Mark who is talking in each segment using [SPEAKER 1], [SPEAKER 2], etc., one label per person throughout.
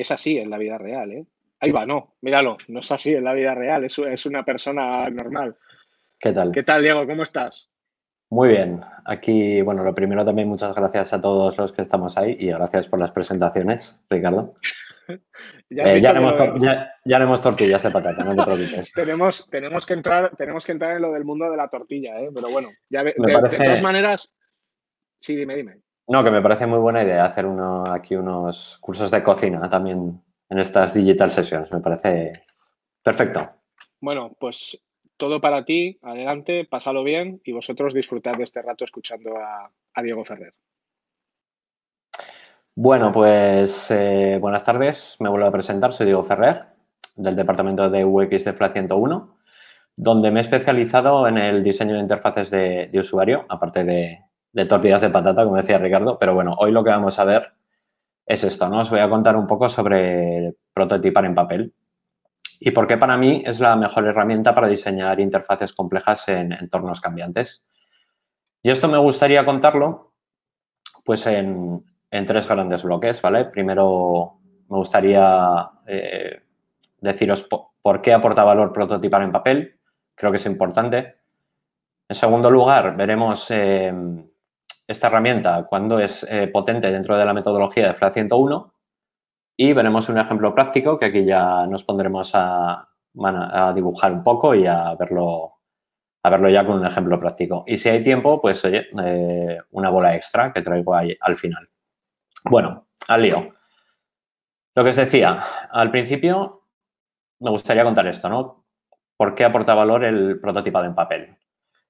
[SPEAKER 1] es así en la vida real, ¿eh? Ahí va, no, míralo, no es así en la vida real, es, una persona normal. ¿Qué tal? ¿Qué tal, Diego? ¿Cómo estás?
[SPEAKER 2] Muy bien, aquí, bueno, lo primero también muchas gracias a todos los que estamos ahí y gracias por las presentaciones, Ricardo.
[SPEAKER 1] ya, no hemos eh,
[SPEAKER 2] ya, tortillas de no te preocupes.
[SPEAKER 1] tenemos, tenemos, que entrar, tenemos que entrar en lo del mundo de la tortilla, ¿eh? pero bueno, ya de, de, todas maneras, sí, dime, dime.
[SPEAKER 2] No, que me parece muy buena idea hacer uno, aquí unos cursos de cocina también en estas digital sessions. Me parece perfecto.
[SPEAKER 1] Bueno, pues todo para ti. Adelante, pásalo bien y vosotros disfrutad de este rato escuchando a, Diego Ferrer.
[SPEAKER 2] Bueno, pues eh, buenas tardes. Me vuelvo a presentar. Soy Diego Ferrer, del departamento de UX de FLA 101, donde me he especializado en el diseño de interfaces de usuario, aparte de, de tortillas de patata, como decía Ricardo. Pero bueno, hoy lo que vamos a ver es esto, ¿no? Os voy a contar un poco sobre prototipar en papel y por qué para mí es la mejor herramienta para diseñar interfaces complejas en entornos cambiantes. Y esto me gustaría contarlo pues en, tres grandes bloques, ¿vale? Primero me gustaría eh, deciros por qué aporta valor prototipar en papel, creo que es importante. En segundo lugar, veremos... Eh, esta herramienta, cuando es eh, potente dentro de la metodología de FRA 101 y veremos un ejemplo práctico que aquí ya nos pondremos a, dibujar un poco y a verlo a verlo ya con un ejemplo práctico. Y si hay tiempo, pues oye, eh, una bola extra que traigo ahí al final. Bueno, al lío. Lo que os decía, al principio me gustaría contar esto, ¿no? ¿Por qué aporta valor el prototipado en papel?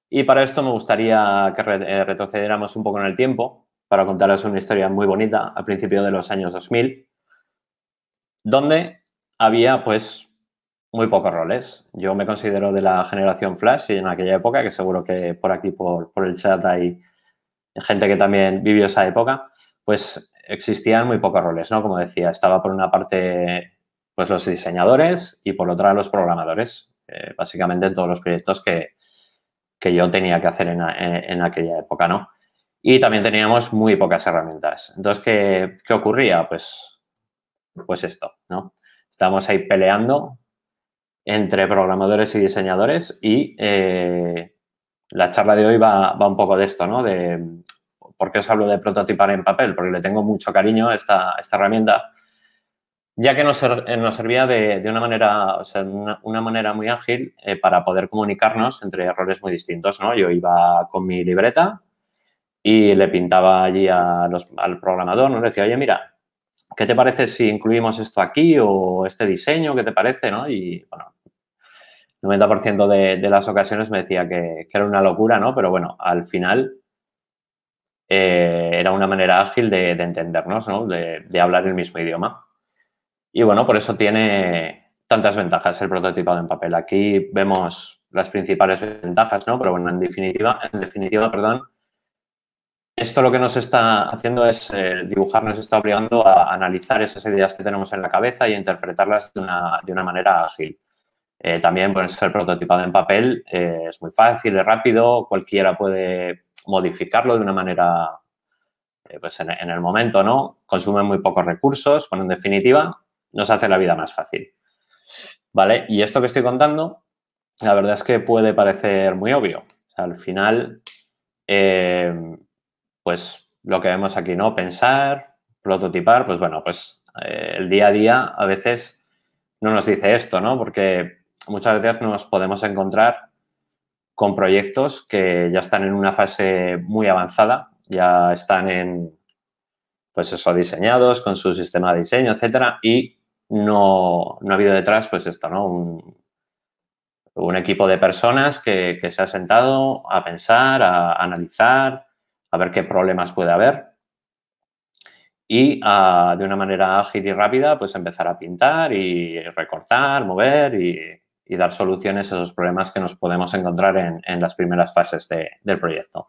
[SPEAKER 2] Y para esto me gustaría que eh, retrocediéramos un poco en el tiempo para contaros una historia muy bonita al principio de los años 2000, donde había pues muy pocos roles. Yo me considero de la generación Flash y en aquella época, que seguro que por aquí, por, el chat, hay gente que también vivió esa época, pues existían muy pocos roles, ¿no? Como decía, estaba por una parte pues los diseñadores y por otra los programadores, eh, básicamente en todos los proyectos que, que yo tenía que hacer en, aquella época, ¿no? Y también teníamos muy pocas herramientas. Entonces, ¿qué, ocurría? Pues, pues esto, ¿no? Estábamos ahí peleando entre programadores y diseñadores y eh, la charla de hoy va, un poco de esto, ¿no? De por qué os hablo de prototipar en papel, porque le tengo mucho cariño esta, a esta herramienta ya que nos, eh, servía de, una manera, una, manera muy ágil eh, para poder comunicarnos entre errores muy distintos, ¿no? Yo iba con mi libreta y le pintaba allí al programador, ¿no? Le decía, oye, mira, ¿qué te parece si incluimos esto aquí o este diseño? ¿Qué te parece? ¿no? Y bueno, 90% de, de, las ocasiones me decía que, era una locura, ¿no? Pero bueno, al final eh, era una manera ágil de, entendernos, ¿no? de hablar el mismo idioma. Y bueno, por eso tiene tantas ventajas el prototipado en papel. Aquí vemos las principales ventajas, ¿no? Pero bueno, en definitiva, en definitiva, perdón, esto lo que nos está haciendo es eh, dibujar, nos está obligando a analizar esas ideas que tenemos en la cabeza y interpretarlas de una, de una manera ágil. Eh, también por el prototipado en papel eh, es muy fácil, es rápido, cualquiera puede modificarlo de una manera, pues en, el momento, ¿no? Consume muy pocos recursos, bueno, en definitiva, nos hace la vida más fácil. ¿Vale? Y esto que estoy contando, la verdad es que puede parecer muy obvio. al final, eh, pues lo que vemos aquí, ¿no? Pensar, prototipar, pues bueno, pues eh, el día a día a veces no nos dice esto, ¿no? Porque muchas veces nos podemos encontrar con proyectos que ya están en una fase muy avanzada, ya están en, pues eso, diseñados con su sistema de diseño, etcétera, y no, ha habido detrás, pues esto, ¿no? Un, equipo de personas que, se ha sentado a pensar, a, analizar, a ver qué problemas puede haber y ah, de una manera ágil y rápida, pues empezar a pintar y recortar, mover y, dar soluciones a esos problemas que nos podemos encontrar en, las primeras fases del proyecto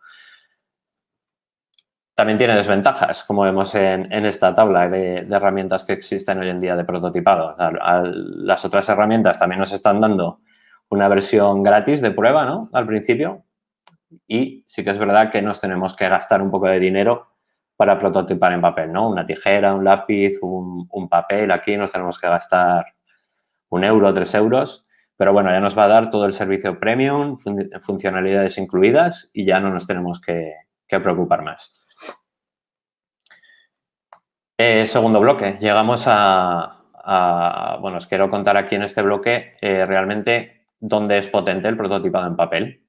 [SPEAKER 2] también tiene desventajas, como vemos en, esta tabla de, herramientas que existen hoy en día de prototipado. las otras herramientas también nos están dando una versión gratis de prueba, ¿no? Al principio. Y sí que es verdad que nos tenemos que gastar un poco de dinero para prototipar en papel, ¿no? Una tijera, un lápiz, un, papel. Aquí nos tenemos que gastar un euro, tres euros. Pero bueno, ya nos va a dar todo el servicio premium, funcionalidades incluidas y ya no nos tenemos que preocupar más. Eh, segundo bloque, llegamos a, Bueno, os quiero contar aquí en este bloque eh, realmente dónde es potente el prototipado en papel.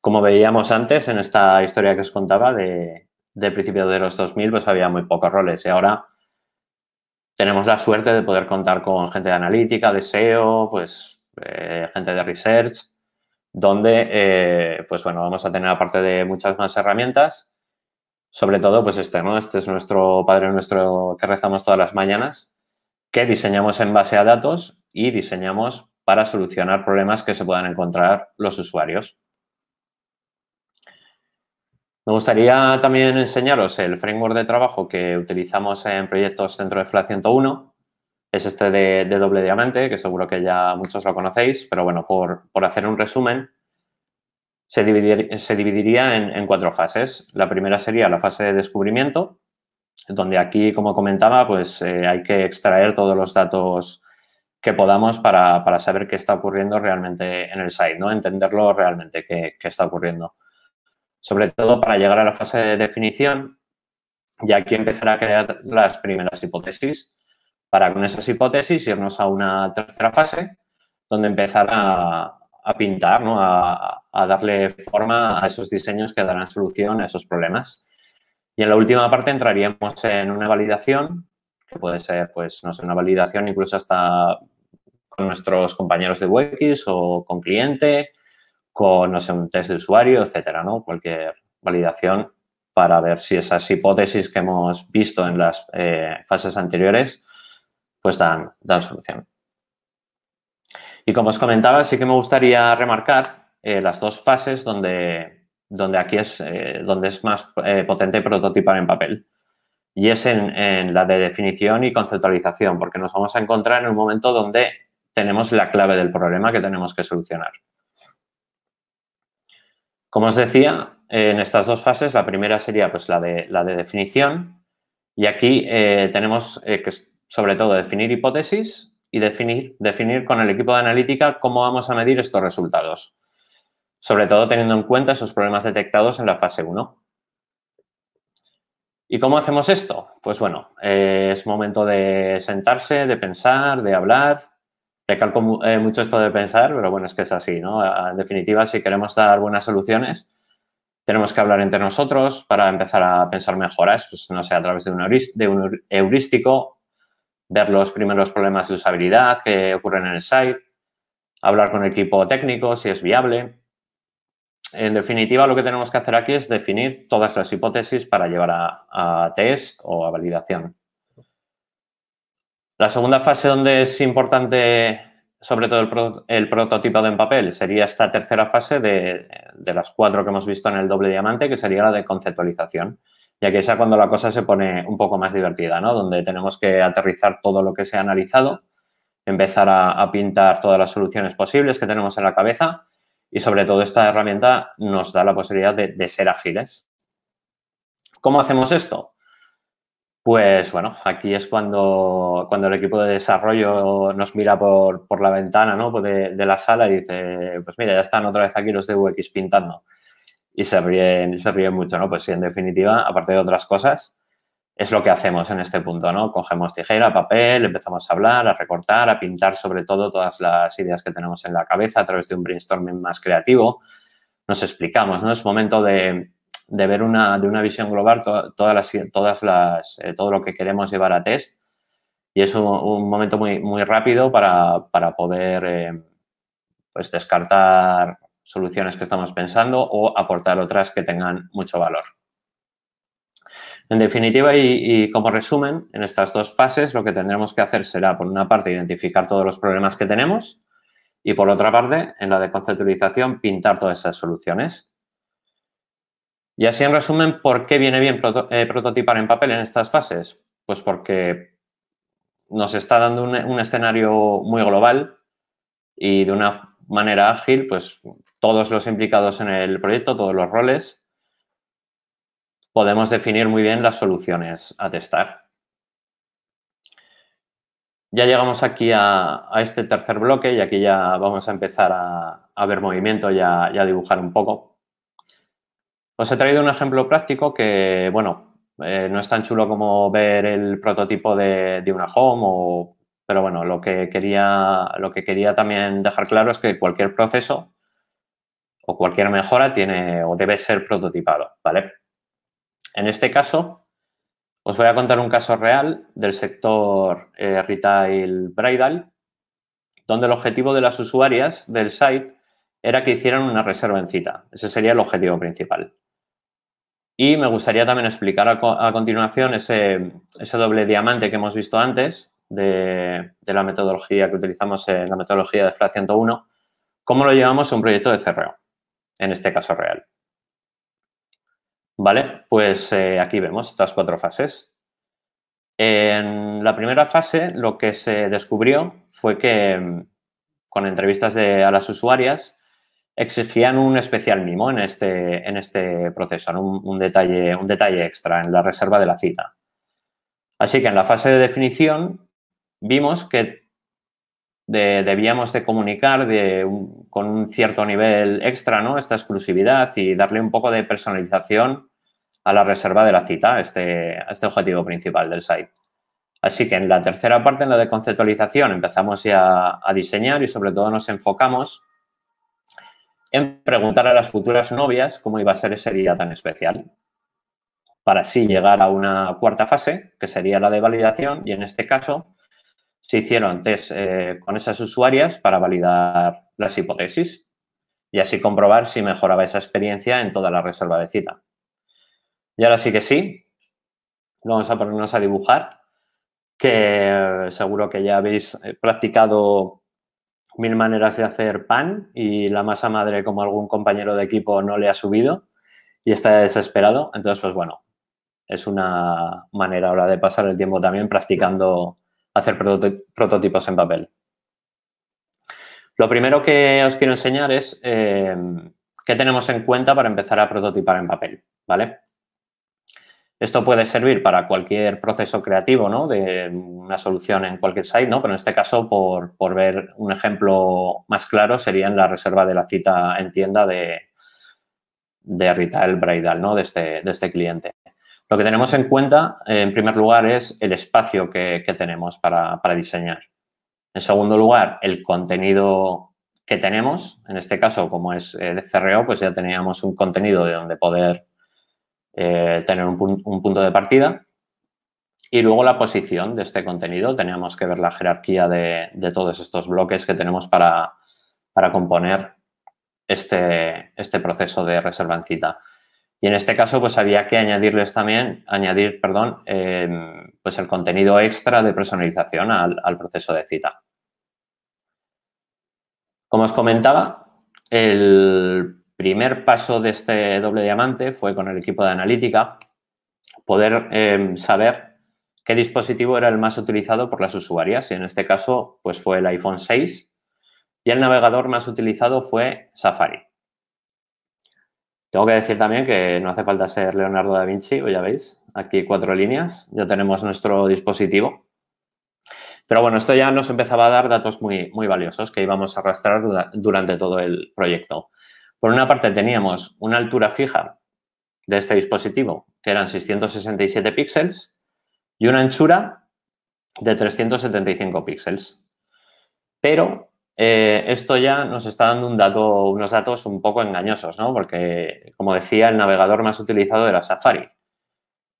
[SPEAKER 2] Como veíamos antes en esta historia que os contaba de, de principios de los 2000, pues había muy pocos roles y ahora tenemos la suerte de poder contar con gente de analítica, de SEO, pues eh, gente de research, donde, pues bueno, vamos a tener aparte de muchas más herramientas sobre todo, pues este, ¿no? Este es nuestro Padre Nuestro que rezamos todas las mañanas, que diseñamos en base a datos y diseñamos para solucionar problemas que se puedan encontrar los usuarios. Me gustaría también enseñaros el framework de trabajo que utilizamos en proyectos centro de FLA 101. Es este de, doble diamante, que seguro que ya muchos lo conocéis, pero bueno, por hacer un resumen, se, dividiría en, cuatro fases. La primera sería la fase de descubrimiento, donde aquí, como comentaba, pues eh, hay que extraer todos los datos que podamos para, saber qué está ocurriendo realmente en el site, ¿no? Entenderlo realmente qué, está ocurriendo. Sobre todo para llegar a la fase de definición, y aquí empezar a crear las primeras hipótesis. Para con esas hipótesis irnos a una tercera fase, donde empezar a, pintar, ¿no? a, a darle forma a esos diseños que darán solución a esos problemas. Y en la última parte entraríamos en una validación, que puede ser, pues, no sé, una validación incluso hasta con nuestros compañeros de wikis o con cliente, con, no sé, un test de usuario, etcétera, ¿no? Cualquier validación para ver si esas hipótesis que hemos visto en las eh, fases anteriores, pues dan, dan solución. Y como os comentaba, sí que me gustaría remarcar eh, las dos fases donde, donde aquí es, eh, donde es más eh, potente prototipar en papel. Y es en, en, la de definición y conceptualización, porque nos vamos a encontrar en un momento donde tenemos la clave del problema que tenemos que solucionar. Como os decía, en estas dos fases, la primera sería pues, la, de, la de definición, y aquí tenemos que sobre todo definir hipótesis y definir, definir con el equipo de analítica cómo vamos a medir estos resultados sobre todo teniendo en cuenta esos problemas detectados en la fase 1. ¿Y cómo hacemos esto? Pues bueno, eh, es momento de sentarse, de pensar, de hablar. Recalco eh, mucho esto de pensar, pero bueno, es que es así, ¿no? En definitiva, si queremos dar buenas soluciones, tenemos que hablar entre nosotros para empezar a pensar mejoras, pues no sé, a través de un, de un heurístico, ver los primeros problemas de usabilidad que ocurren en el site, hablar con el equipo técnico si es viable, en definitiva, lo que tenemos que hacer aquí es definir todas las hipótesis para llevar a, test o a validación. La segunda fase donde es importante sobre todo el, prototipo de en papel sería esta tercera fase de, las cuatro que hemos visto en el doble diamante, que sería la de conceptualización, ya que es cuando la cosa se pone un poco más divertida, ¿no? Donde tenemos que aterrizar todo lo que se ha analizado, empezar a pintar todas las soluciones posibles que tenemos en la cabeza y sobre todo esta herramienta nos da la posibilidad de, ser ágiles. ¿Cómo hacemos esto? Pues bueno, aquí es cuando, cuando el equipo de desarrollo nos mira por, por la ventana ¿no? de, la sala y dice, pues mira, ya están otra vez aquí los de UX pintando. Y se ríen, se ríen mucho, ¿no? Pues sí, en definitiva, aparte de otras cosas, es lo que hacemos en este punto, ¿no? Cogemos tijera, papel, empezamos a hablar, a recortar, a pintar sobre todo todas las ideas que tenemos en la cabeza a través de un brainstorming más creativo. Nos explicamos, ¿no? Es momento de, ver una, de una visión global todas las, todas las, eh, todo lo que queremos llevar a test y es un, momento muy, muy rápido para, poder eh, pues descartar soluciones que estamos pensando o aportar otras que tengan mucho valor. En definitiva y, como resumen, en estas dos fases lo que tendremos que hacer será, por una parte, identificar todos los problemas que tenemos y, por otra parte, en la de conceptualización, pintar todas esas soluciones. Y así, en resumen, ¿por qué viene bien eh, prototipar en papel en estas fases? Pues porque nos está dando un, un escenario muy global y de una manera ágil, pues todos los implicados en el proyecto, todos los roles, podemos definir muy bien las soluciones a testar. Ya llegamos aquí a, este tercer bloque y aquí ya vamos a empezar a, ver movimiento y a, dibujar un poco. Os he traído un ejemplo práctico que, bueno, eh, no es tan chulo como ver el prototipo de, una home pero bueno, lo que, quería, lo que quería también dejar claro es que cualquier proceso o cualquier mejora tiene o debe ser prototipado, ¿vale? En este caso, os voy a contar un caso real del sector eh, retail bridal, donde el objetivo de las usuarias del site era que hicieran una reserva en cita. Ese sería el objetivo principal. Y me gustaría también explicar a, continuación ese, doble diamante que hemos visto antes de, la metodología que utilizamos en la metodología de FLA 101, cómo lo llevamos a un proyecto de cerreo, en este caso real. ¿Vale? Pues eh, aquí vemos estas cuatro fases. En la primera fase lo que se descubrió fue que mm, con entrevistas a las usuarias exigían un especial mimo en este, en este proceso, detalle, un detalle extra en la reserva de la cita. Así que en la fase de definición vimos que debíamos de comunicar con un cierto nivel extra ¿no? esta exclusividad y darle un poco de personalización a la reserva de la cita, este, este objetivo principal del site. Así que en la tercera parte, en la de conceptualización, empezamos ya a diseñar y sobre todo nos enfocamos en preguntar a las futuras novias cómo iba a ser ese día tan especial. Para así llegar a una cuarta fase, que sería la de validación, y en este caso se hicieron test eh, con esas usuarias para validar las hipótesis y así comprobar si mejoraba esa experiencia en toda la reserva de cita. Y ahora sí que sí, vamos a ponernos a dibujar, que seguro que ya habéis eh, practicado mil maneras de hacer pan y la masa madre como algún compañero de equipo no le ha subido y está desesperado. Entonces, pues bueno, es una manera ahora de pasar el tiempo también practicando hacer prototipos en papel. Lo primero que os quiero enseñar es eh, qué tenemos en cuenta para empezar a prototipar en papel, ¿vale? Esto puede servir para cualquier proceso creativo, ¿no? De una solución en cualquier site, ¿no? Pero en este caso, por, ver un ejemplo más claro, sería en la reserva de la cita en tienda de, de El Braidal ¿no? De este, de este cliente. Lo que tenemos en cuenta, en primer lugar, es el espacio que, tenemos para, diseñar. En segundo lugar, el contenido que tenemos. En este caso, como es el CRO, pues ya teníamos un contenido de donde poder eh, tener un, punto de partida. Y luego la posición de este contenido. Teníamos que ver la jerarquía de, todos estos bloques que tenemos para, para componer este, este proceso de reservancita. Y en este caso, pues había que añadirles también, añadir, perdón, em, pues el contenido extra de personalización al, proceso de cita. Como os comentaba, el primer paso de este doble diamante fue con el equipo de analítica poder em, saber qué dispositivo era el más utilizado por las usuarias y en este caso pues fue el iPhone 6 y el navegador más utilizado fue Safari. Tengo que decir también que no hace falta ser Leonardo da Vinci, o ya veis, aquí cuatro líneas, ya tenemos nuestro dispositivo. Pero bueno, esto ya nos empezaba a dar datos muy, muy valiosos que íbamos a arrastrar durante todo el proyecto. Por una parte teníamos una altura fija de este dispositivo, que eran 667 píxeles, y una anchura de 375 píxeles. Pero eh, esto ya nos está dando unos datos un poco engañosos, ¿no? Porque, como decía, el navegador más utilizado era Safari.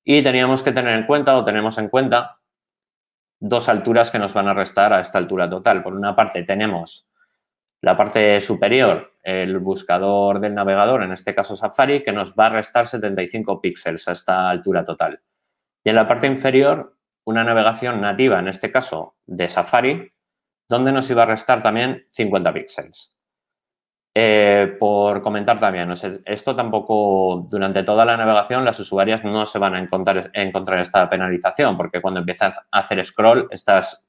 [SPEAKER 2] Y teníamos que tener en cuenta, o tenemos en cuenta, dos alturas que nos van a restar a esta altura total. Por una parte, tenemos la parte superior, el buscador del navegador, en este caso Safari, que nos va a restar 75 píxeles a esta altura total. Y en la parte inferior, una navegación nativa, en este caso de Safari, donde nos iba a restar también 50 píxeles. Eh, por comentar también, esto tampoco durante toda la navegación las usuarias no se van a encontrar, encontrar esta penalización, porque cuando empiezas a hacer scroll, estas,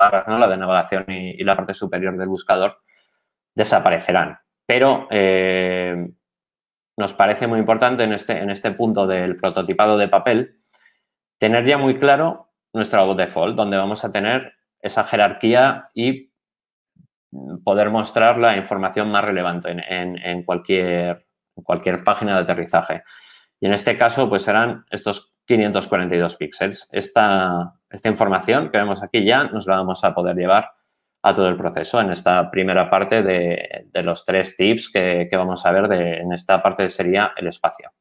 [SPEAKER 2] barras, la de navegación y, la parte superior del buscador, desaparecerán. Pero eh, nos parece muy importante en este, en este punto del prototipado de papel tener ya muy claro nuestro default, donde vamos a tener esa jerarquía y poder mostrar la información más relevante en, cualquier, cualquier página de aterrizaje. Y en este caso, pues serán estos 542 píxeles. Esta, esta información que vemos aquí ya nos la vamos a poder llevar a todo el proceso en esta primera parte de, los tres tips que, vamos a ver en esta parte sería el espacio.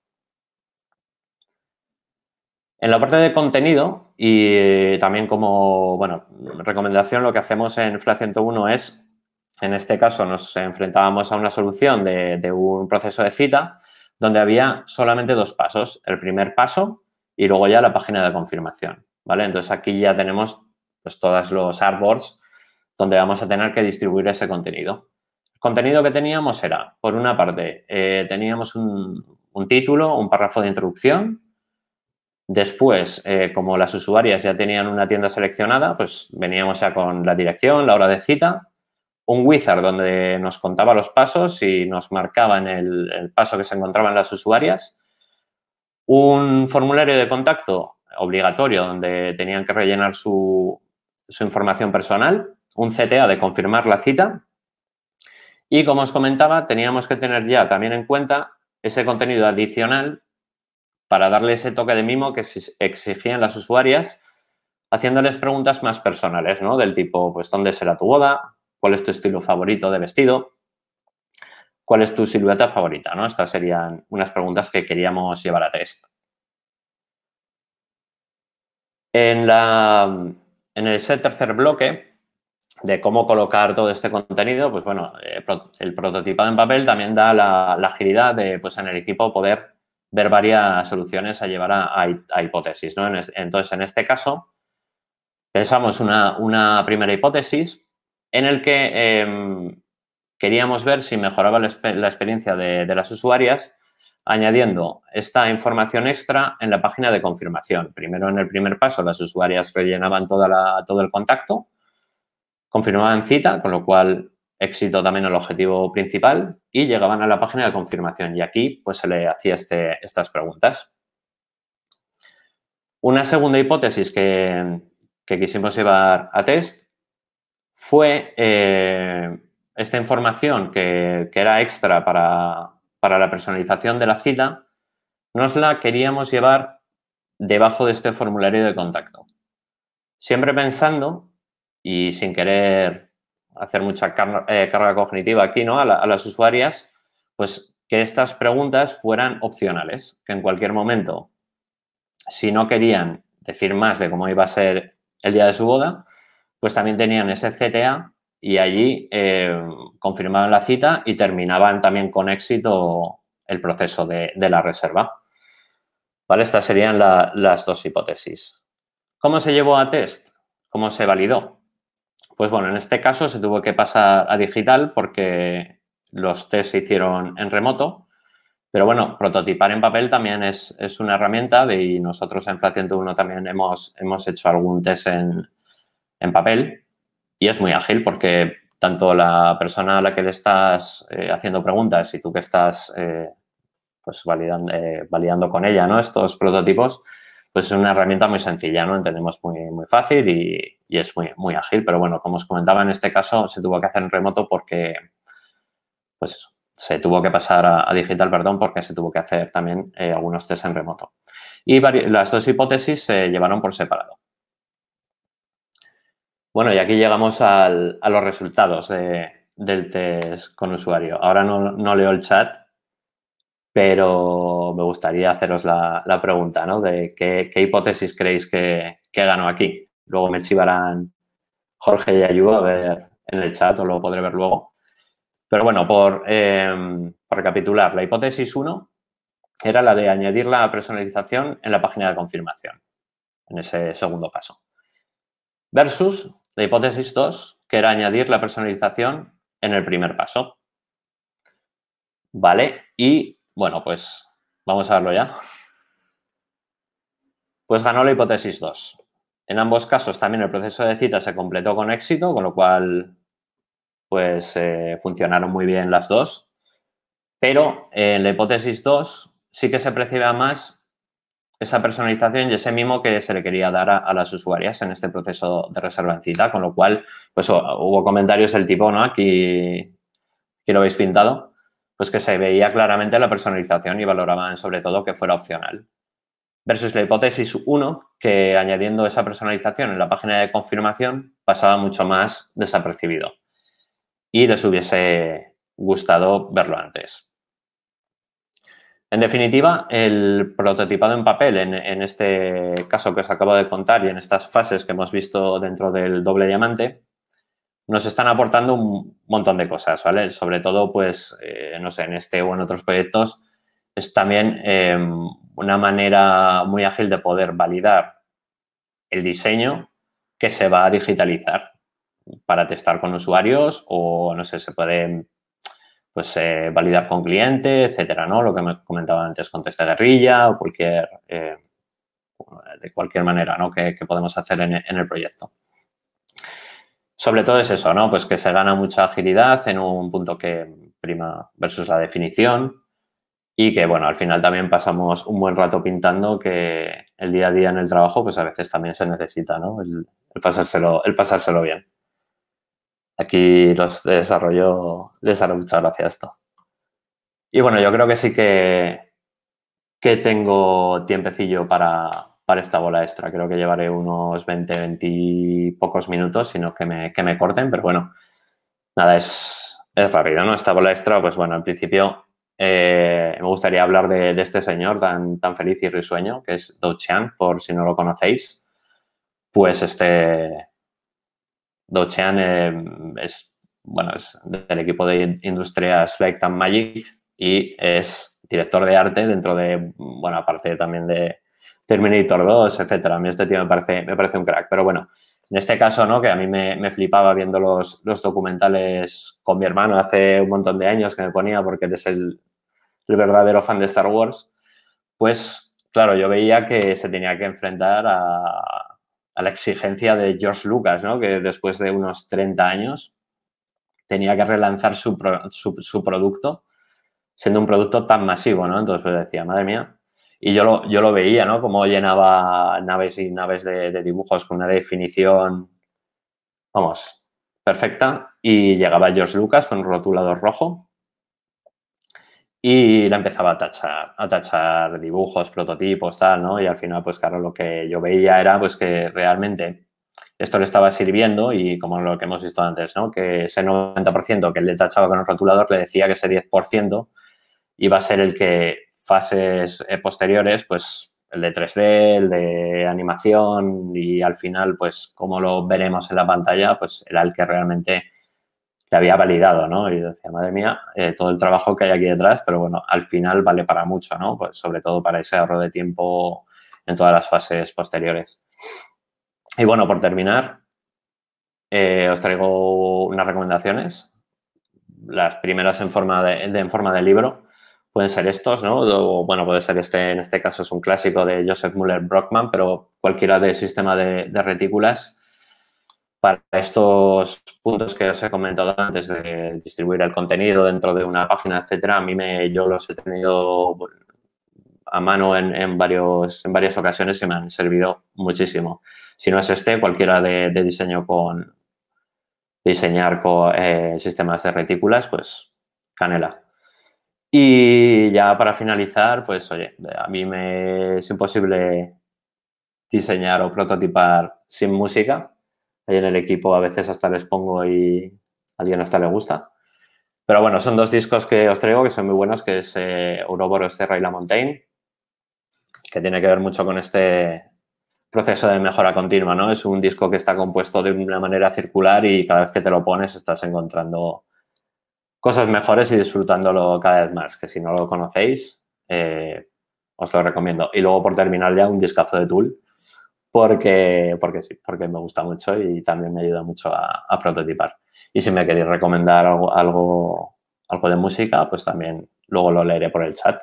[SPEAKER 2] En la parte de contenido y también como, bueno, recomendación, lo que hacemos en fla 101 es, en este caso nos enfrentábamos a una solución de, un proceso de cita donde había solamente dos pasos, el primer paso y luego ya la página de confirmación, ¿vale? Entonces aquí ya tenemos pues todos los artboards donde vamos a tener que distribuir ese contenido. El contenido que teníamos era, por una parte, eh, teníamos un título, un párrafo de introducción, Después, eh, como las usuarias ya tenían una tienda seleccionada, pues veníamos ya con la dirección, la hora de cita, un wizard donde nos contaba los pasos y nos marcaban el, el paso que se encontraban las usuarias, un formulario de contacto obligatorio donde tenían que rellenar su, su información personal, un CTA de confirmar la cita y, como os comentaba, teníamos que tener ya también en cuenta ese contenido adicional para darle ese toque de mimo que exigían las usuarias, haciéndoles preguntas más personales, ¿no? Del tipo, pues, ¿dónde será tu boda? ¿Cuál es tu estilo favorito de vestido? ¿Cuál es tu silueta favorita? ¿no? Estas serían unas preguntas que queríamos llevar a test. En, la, en ese tercer bloque de cómo colocar todo este contenido, pues bueno, eh, el prototipado en papel también da la, la agilidad de, pues en el equipo poder ver varias soluciones a llevar a, hipótesis. ¿no? entonces, en este caso, pensamos una, primera hipótesis en el que em, queríamos ver si mejoraba la, experiencia de, las usuarias añadiendo esta información extra en la página de confirmación. Primero, en el primer paso, las usuarias rellenaban toda todo el contacto, confirmaban cita, con lo cual éxito también el objetivo principal y llegaban a la página de confirmación y aquí pues se le hacía este, estas preguntas. Una segunda hipótesis que, quisimos llevar a test fue eh, esta información que, que era extra para, para, la personalización de la cita, nos la queríamos llevar debajo de este formulario de contacto. Siempre pensando y sin querer hacer mucha eh, carga cognitiva aquí, ¿no? A, las usuarias, pues que estas preguntas fueran opcionales, que en cualquier momento, si no querían decir más de cómo iba a ser el día de su boda, pues también tenían ese CTA y allí eh, confirmaban la cita y terminaban también con éxito el proceso de, la reserva. ¿Vale? Estas serían las dos hipótesis. ¿Cómo se llevó a test? ¿Cómo se validó? Pues bueno, en este caso se tuvo que pasar a digital porque los test se hicieron en remoto. Pero bueno, prototipar en papel también es, una herramienta y nosotros en Flat 101 también hemos, hemos hecho algún test en, papel y es muy ágil porque tanto la persona a la que le estás eh, haciendo preguntas y tú que estás eh, pues validando, eh, validando con ella ¿no? estos prototipos, pues es una herramienta muy sencilla, ¿no? Entendemos muy, muy fácil y, y es muy, muy ágil. Pero bueno, como os comentaba, en este caso se tuvo que hacer en remoto porque, pues se tuvo que pasar a, digital, perdón, porque se tuvo que hacer también eh, algunos test en remoto. Y las dos hipótesis se llevaron por separado. Bueno, y aquí llegamos a los resultados del test con usuario. Ahora no, leo el chat, pero me gustaría haceros la, pregunta, ¿no? De qué, hipótesis creéis que ganó aquí. Luego me chivarán Jorge y Ayuda a ver en el chat o lo podré ver luego. Pero bueno, por, em, por recapitular, la hipótesis 1 era la de añadir la personalización en la página de confirmación, en ese segundo paso. Versus la hipótesis 2, que era añadir la personalización en el primer paso. Vale, y bueno, pues vamos a verlo ya. Pues ganó la hipótesis 2. En ambos casos también el proceso de cita se completó con éxito, con lo cual pues eh, funcionaron muy bien las dos. Pero en la hipótesis 2 sí que se percibe más esa personalización y ese mismo que se le quería dar a, las usuarias en este proceso de reserva en cita, con lo cual pues hubo comentarios del tipo, ¿no? Aquí, aquí lo habéis pintado, pues que se veía claramente la personalización y valoraban sobre todo que fuera opcional versus la hipótesis 1, que añadiendo esa personalización en la página de confirmación pasaba mucho más desapercibido y les hubiese gustado verlo antes. En definitiva, el prototipado en papel, en, este caso que os acabo de contar y en estas fases que hemos visto dentro del doble diamante, nos están aportando un montón de cosas, Sobre todo, pues, eh, no sé, en este o en otros proyectos, es también em, una manera muy ágil de poder validar el diseño que se va a digitalizar para testar con usuarios o, no sé, se puede pues, eh, validar con cliente, etcétera, ¿no? Lo que me comentaba antes con test de guerrilla o cualquier, eh, de cualquier manera, ¿no? Que, podemos hacer en, en, el proyecto. Sobre todo es eso, ¿no? Pues que se gana mucha agilidad en un punto que prima versus la definición, y que bueno, al final también pasamos un buen rato pintando que el día a día en el trabajo pues a veces también se necesita, ¿no? El, pasárselo, el pasárselo bien. Aquí los de desarrollo les hará mucha gracia esto. Y bueno, yo creo que sí que, que tengo tiempecillo para, para esta bola extra. Creo que llevaré unos 20, 20 y pocos minutos, sino que me, que me corten, pero bueno, nada, es, es rápido, ¿no? Esta bola extra, pues bueno, al principio eh, me gustaría hablar de, este señor tan, tan feliz y risueño, que es Do Qian, por si no lo conocéis. Pues este. Do Qian eh, es, bueno, es del equipo de Industrias Light and Magic y es director de arte dentro de, bueno, aparte también de Terminator 2, etcétera. A mí este tío me parece, me parece un crack. Pero bueno, en este caso, ¿no? Que a mí me, flipaba viendo los, documentales con mi hermano hace un montón de años que me ponía porque eres el, el verdadero fan de Star Wars. Pues, claro, yo veía que se tenía que enfrentar a, la exigencia de George Lucas, ¿no? Que después de unos 30 años tenía que relanzar su, producto, siendo un producto tan masivo, ¿no? Entonces, pues decía, madre mía, y yo lo, yo lo veía, ¿no? Como llenaba naves y naves de, dibujos con una definición, vamos, perfecta. Y llegaba George Lucas con un rotulador rojo y la empezaba a tachar, a tachar dibujos, prototipos, tal, ¿no? Y al final, pues claro, lo que yo veía era pues que realmente esto le estaba sirviendo y como lo que hemos visto antes, ¿no? Que ese 90% que le tachaba con el rotulador le decía que ese 10% iba a ser el que fases eh, posteriores, pues el de 3D, el de animación y al final, pues como lo veremos en la pantalla, pues era el que realmente le había validado, ¿no? Y decía, madre mía, eh, todo el trabajo que hay aquí detrás, pero bueno, al final vale para mucho, ¿no? Pues sobre todo para ese ahorro de tiempo en todas las fases posteriores. Y bueno, por terminar, eh, os traigo unas recomendaciones. Las primeras en forma de en forma de libro. Pueden ser estos, ¿no? bueno, puede ser este, en este caso es un clásico de Joseph müller brockman pero cualquiera de sistema de, retículas para estos puntos que os he comentado antes de distribuir el contenido dentro de una página, etcétera, a mí me, yo los he tenido a mano en, varios, en varias ocasiones y me han servido muchísimo. Si no es este, cualquiera de, diseño con diseñar con eh, sistemas de retículas, pues canela. Y ya para finalizar, pues oye, a mí me es imposible diseñar o prototipar sin música. Ahí en el equipo a veces hasta les pongo y a alguien hasta le gusta. Pero bueno, son dos discos que os traigo que son muy buenos, que es eh, Ouroboros, Terra y La Montaigne, que tiene que ver mucho con este proceso de mejora continua, ¿no? Es un disco que está compuesto de una manera circular y cada vez que te lo pones estás encontrando cosas mejores y disfrutándolo cada vez más, que si no lo conocéis, eh, os lo recomiendo. Y luego por terminar ya un discazo de Tool, porque, porque sí, porque me gusta mucho y también me ayuda mucho a, prototipar. Y si me queréis recomendar algo, algo, algo, de música, pues también luego lo leeré por el chat.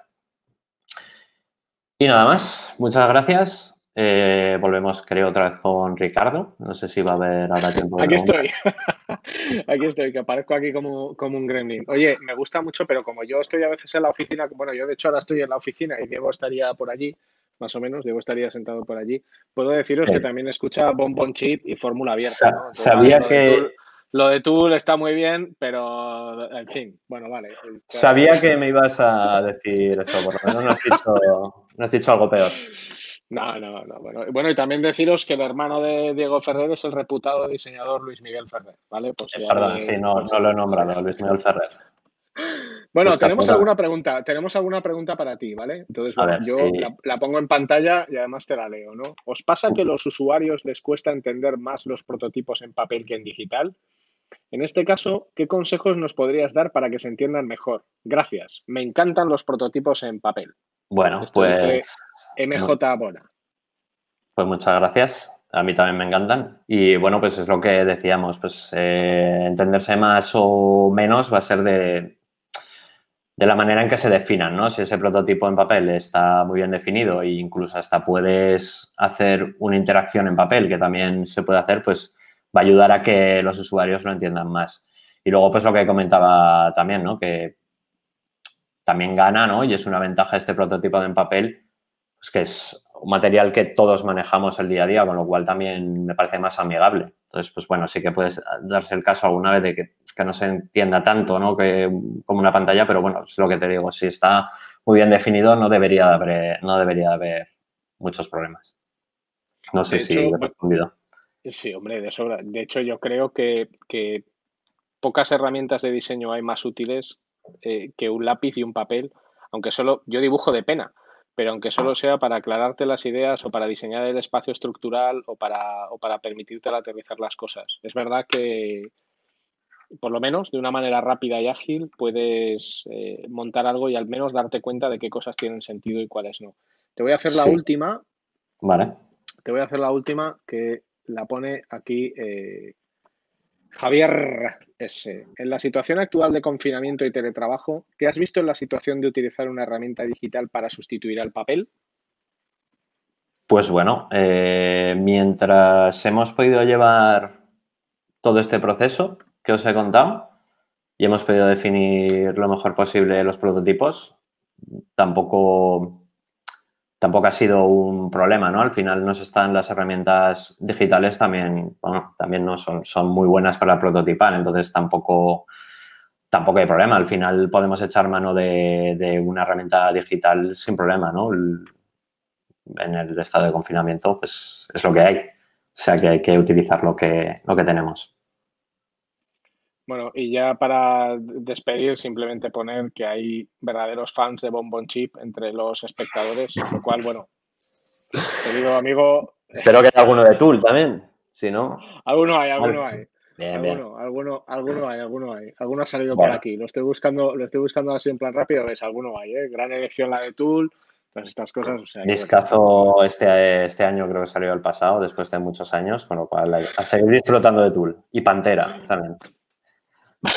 [SPEAKER 2] Y nada más, muchas gracias. Eh, volvemos, creo, otra vez con Ricardo. No sé si va a haber ahora tiempo. aquí estoy.
[SPEAKER 1] aquí estoy, que aparezco aquí como, un gremlin. Oye, me gusta mucho, pero como yo estoy a veces en la oficina, bueno, yo de hecho ahora estoy en la oficina y Diego estaría por allí, más o menos, Diego estaría sentado por allí. Puedo deciros que también escucha Bonbon Chip y Fórmula Abierta. Sabía lo que.
[SPEAKER 2] De
[SPEAKER 1] Tool, lo de está muy bien, pero en fin, bueno, vale. Sabía que me
[SPEAKER 2] ibas a decir esto, por lo menos no has dicho, no has dicho algo peor.
[SPEAKER 1] No, no, no. Bueno, y también deciros que el hermano de Diego Ferrer es el reputado diseñador Luis Miguel Ferrer, ¿vale? Perdón, sí, no,
[SPEAKER 2] lo he nombrado, Luis Miguel Ferrer. Bueno, tenemos alguna
[SPEAKER 1] pregunta, tenemos alguna pregunta para ti, ¿vale? Entonces, yo la, pongo en pantalla y además te la leo, ¿no? ¿Os pasa que los usuarios les cuesta entender más los prototipos en papel que en digital? En este caso, ¿qué consejos nos podrías dar para que se entiendan mejor? Gracias. Me encantan los prototipos en papel.
[SPEAKER 2] Bueno, pues
[SPEAKER 1] MJ Bona.
[SPEAKER 2] Pues muchas gracias. A mí también me encantan. Y bueno, pues es lo que decíamos, pues eh, entenderse más o menos va a ser de, de la manera en que se definan, ¿no? Si ese prototipo en papel está muy bien definido e incluso hasta puedes hacer una interacción en papel, que también se puede hacer, pues va a ayudar a que los usuarios lo entiendan más. Y luego, pues lo que comentaba también, ¿no? Que también gana, ¿no? Y es una ventaja este prototipo en papel que es un material que todos manejamos el día a día, con lo cual también me parece más amigable. Entonces, pues bueno, sí que puedes darse el caso alguna vez de que, no se entienda tanto ¿no? que, como una pantalla, pero bueno, es lo que te digo, si está muy bien definido no debería haber, no debería haber muchos problemas. No sé si he respondido.
[SPEAKER 1] Sí, hombre, de sobra. De hecho, yo creo que, pocas herramientas de diseño hay más útiles eh, que un lápiz y un papel, aunque solo yo dibujo de pena pero aunque solo ah. sea para aclararte las ideas o para diseñar el espacio estructural o para, para permitirte aterrizar las cosas. Es verdad que, por lo menos, de una manera rápida y ágil, puedes eh, montar algo y al menos darte cuenta de qué cosas tienen sentido y cuáles no. Te voy a hacer la última. Vale. Te voy a hacer la última que la pone aquí eh, Javier, S. En la situación actual de confinamiento y teletrabajo, ¿te has visto en la situación de utilizar una herramienta digital para sustituir al papel?
[SPEAKER 2] Pues bueno, eh, mientras hemos podido llevar todo este proceso que os he contado y hemos podido definir lo mejor posible los prototipos, tampoco tampoco ha sido un problema, ¿no? Al final nos están las herramientas digitales también, bueno, también no son, son muy buenas para prototipar, entonces tampoco, tampoco hay problema. Al final podemos echar mano de, una herramienta digital sin problema, ¿no? en el estado de confinamiento, pues, es lo que hay. O sea que hay que utilizar lo que, lo que tenemos.
[SPEAKER 1] Bueno, y ya para despedir, simplemente poner que hay verdaderos fans de Bonbon Chip entre los espectadores, lo cual, bueno, querido amigo.
[SPEAKER 2] Espero que haya alguno de Tool también, si no.
[SPEAKER 1] Alguno hay, alguno hay.
[SPEAKER 2] Bien, alguno,
[SPEAKER 1] alguno, alguno hay, alguno hay. Alguno ha salido por aquí. Lo estoy buscando, lo estoy buscando así en plan rápido, ves, alguno hay, ¿eh? Gran elección la de Tool, todas estas cosas. O
[SPEAKER 2] Discazo este, este año creo que salió el pasado, después de muchos años, con lo cual a seguir disfrutando de Tool. Y Pantera también.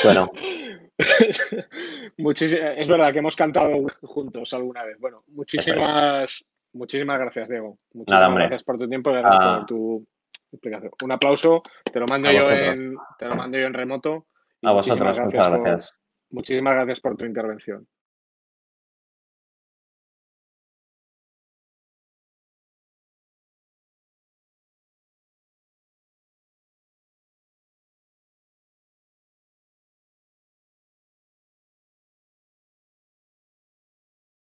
[SPEAKER 2] Bueno.
[SPEAKER 1] es verdad que hemos cantado juntos alguna vez. Bueno, muchísimas, muchísimas gracias, Diego. Muchísimas gracias por tu tiempo y gracias por ah. tu explicación. Un aplauso, te lo mando, yo en, remoto. a vosotros, muchas gracias. muchísimas gracias por tu intervención.